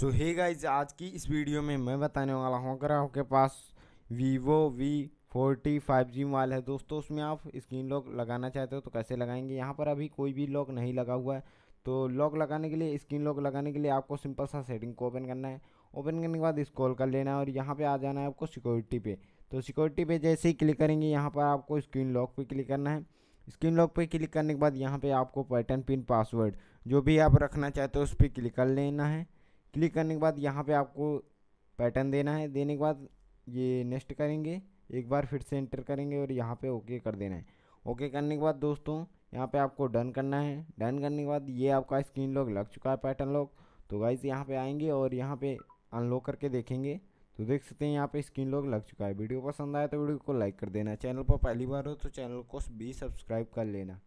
सो hey guys आज की इस वीडियो में मैं बताने वाला हूँ अगर आपके पास Vivo V forty five G mobile है दोस्तों उसमें आप स्क्रीन लॉक लगाना चाहते हो तो कैसे लगाएंगे यहाँ पर अभी कोई भी लॉक नहीं लगा हुआ है तो लॉक लगाने के लिए स्क्रीन लॉक लगाने के लिए आपको सिंपल सा सेटिंग को ओपन करना है ओपन करने के बाद स्क्रॉल कर लेना है और यहाँ पर आ जाना है आपको सिक्योरिटी पे तो सिक्योरिटी पे जैसे ही क्लिक करेंगे यहाँ पर आपको स्क्रीन लॉक पर क्लिक करना है स्क्रीन लॉक पर क्लिक करने के बाद यहाँ पर आपको पैटर्न पिन पासवर्ड जो भी आप रखना चाहते हो उस पर क्लिक कर लेना है क्लिक करने के बाद यहाँ पे आपको पैटर्न देना है देने के बाद ये नेक्स्ट करेंगे एक बार फिर से एंटर करेंगे और यहाँ पे ओके कर देना है ओके करने के बाद दोस्तों यहाँ पे आपको डन करना है डन करने के बाद ये आपका स्क्रीन लॉक लग चुका है पैटर्न लॉक तो गाइज यहाँ पे आएंगे और यहाँ पे अनलॉक करके देखेंगे तो देख सकते हैं यहाँ पे स्क्रीन लॉक लग चुका है वीडियो पसंद आया तो वीडियो को लाइक कर देना चैनल पर पहली बार हो तो चैनल को भी सब्सक्राइब कर लेना